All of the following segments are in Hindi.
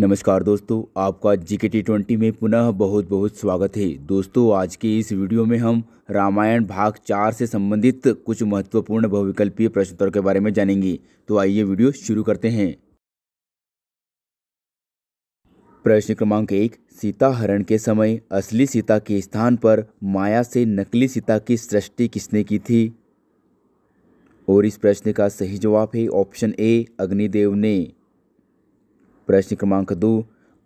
नमस्कार दोस्तों आपका जीके टी ट्वेंटी में पुनः बहुत बहुत स्वागत है दोस्तों आज के इस वीडियो में हम रामायण भाग चार से संबंधित कुछ महत्वपूर्ण बहुविकल्पीय प्रश्नोत्तर के बारे में जानेंगे तो आइए वीडियो शुरू करते हैं प्रश्न क्रमांक एक सीता हरण के समय असली सीता के स्थान पर माया से नकली सीता की सृष्टि किसने की थी और इस प्रश्न का सही जवाब है ऑप्शन ए अग्निदेव ने प्रश्न क्रमांक दो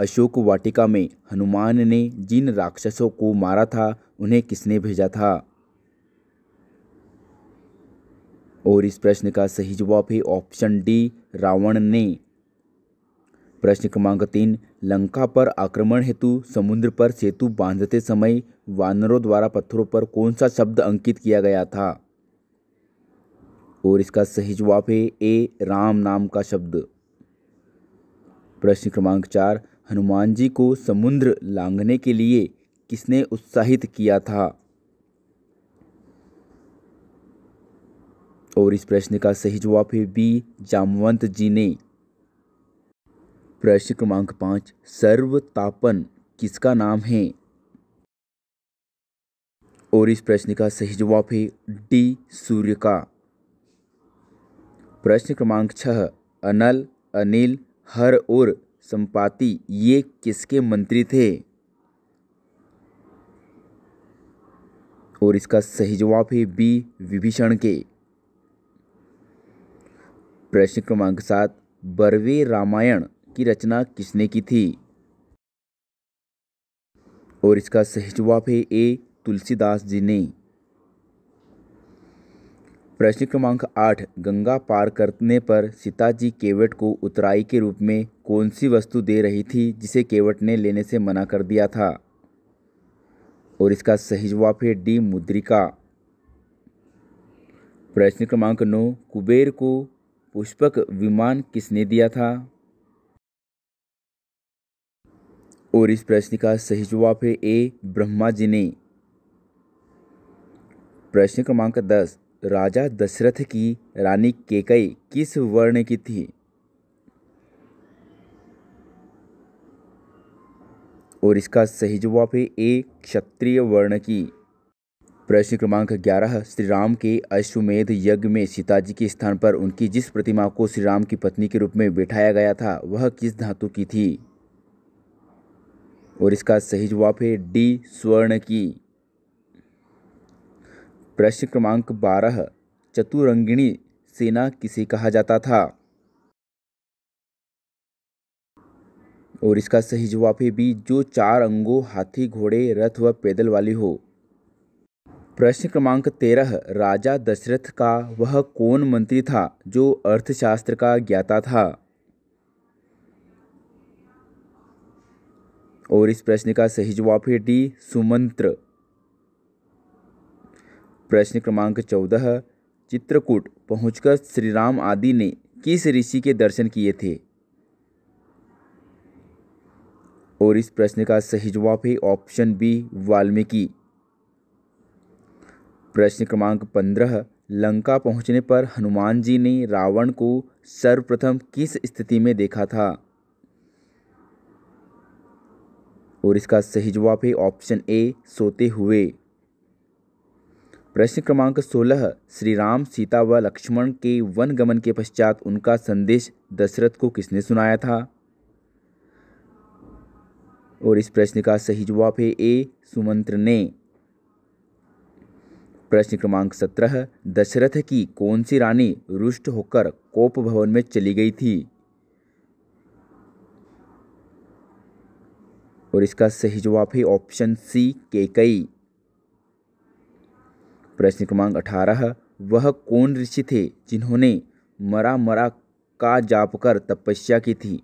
अशोक वाटिका में हनुमान ने जिन राक्षसों को मारा था उन्हें किसने भेजा था और इस प्रश्न का सही जवाब है ऑप्शन डी रावण ने प्रश्न क्रमांक तीन लंका पर आक्रमण हेतु समुद्र पर सेतु बांधते समय वानरों द्वारा पत्थरों पर कौन सा शब्द अंकित किया गया था और इसका सही जवाब है ए राम नाम का शब्द प्रश्न क्रमांक चार हनुमान जी को समुद्र लांघने के लिए किसने उत्साहित किया था और इस प्रश्न का सही जवाब है बी जामवंत जी ने प्रश्न क्रमांक पांच सर्वतापन किसका नाम है और इस प्रश्न का सही जवाब है डी सूर्य का प्रश्न क्रमांक छह अनल अनिल हर और संपाति ये किसके मंत्री थे और इसका सही जवाब है बी विभीषण के प्रश्न क्रमांक सात बरवे रामायण की रचना किसने की थी और इसका सही जवाब है ए तुलसीदास जी ने प्रश्न क्रमांक आठ गंगा पार करने पर सीता जी केवट को उतराई के रूप में कौन सी वस्तु दे रही थी जिसे केवट ने लेने से मना कर दिया था और इसका सही जवाब है डी मुद्रिका प्रश्न क्रमांक नौ कुबेर को पुष्पक विमान किसने दिया था और इस प्रश्न का सही जवाब है ए ब्रह्मा जी ने प्रश्न क्रमांक दस राजा दशरथ की रानी केकई किस वर्ण की थी और इसका सही जवाब है ए क्षत्रिय वर्ण की प्रश्न क्रमांक 11 श्री राम के अश्वमेध यज्ञ में सीताजी के स्थान पर उनकी जिस प्रतिमा को श्री राम की पत्नी के रूप में बैठाया गया था वह किस धातु की थी और इसका सही जवाब है डी स्वर्ण की प्रश्न क्रमांक बारह चतुरंगिणी सेना किसे कहा जाता था और इसका सही जवाब है बी जो चार अंगों हाथी घोड़े रथ व पैदल वाली हो प्रश्न क्रमांक तेरह राजा दशरथ का वह कौन मंत्री था जो अर्थशास्त्र का ज्ञाता था और इस प्रश्न का सही जवाब है डी सुमंत्र प्रश्न क्रमांक चौदह चित्रकूट पहुंचकर श्री राम आदि ने किस ऋषि के दर्शन किए थे और इस प्रश्न का सही जवाब है ऑप्शन बी वाल्मीकि प्रश्न क्रमांक पंद्रह लंका पहुंचने पर हनुमान जी ने रावण को सर्वप्रथम किस स्थिति में देखा था और इसका सही जवाब है ऑप्शन ए सोते हुए प्रश्न क्रमांक 16 श्री राम सीता व लक्ष्मण के वन गमन के पश्चात उनका संदेश दशरथ को किसने सुनाया था और इस प्रश्न का सही जवाब है ए सुमंत्र ने प्रश्न क्रमांक सत्रह दशरथ की कौन सी रानी रुष्ट होकर कोप भवन में चली गई थी और इसका सही जवाब है ऑप्शन सी केकई प्रश्न क्रमांक अठारह वह कौन ऋषि थे जिन्होंने मरा मरा का जाप कर तपस्या की थी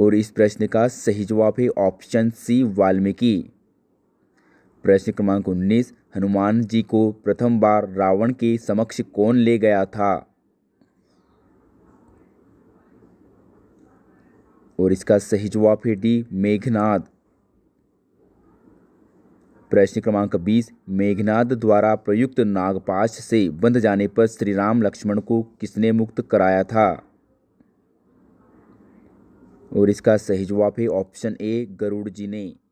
और इस प्रश्न का सही जवाब है ऑप्शन सी वाल्मीकि प्रश्न क्रमांक उन्नीस हनुमान जी को प्रथम बार रावण के समक्ष कौन ले गया था और इसका सही जवाब है डी मेघनाथ प्रश्न क्रमांक 20 मेघनाद द्वारा प्रयुक्त नागपाश से बंध जाने पर श्री राम लक्ष्मण को किसने मुक्त कराया था और इसका सही जवाब है ऑप्शन ए गरुड़ जी ने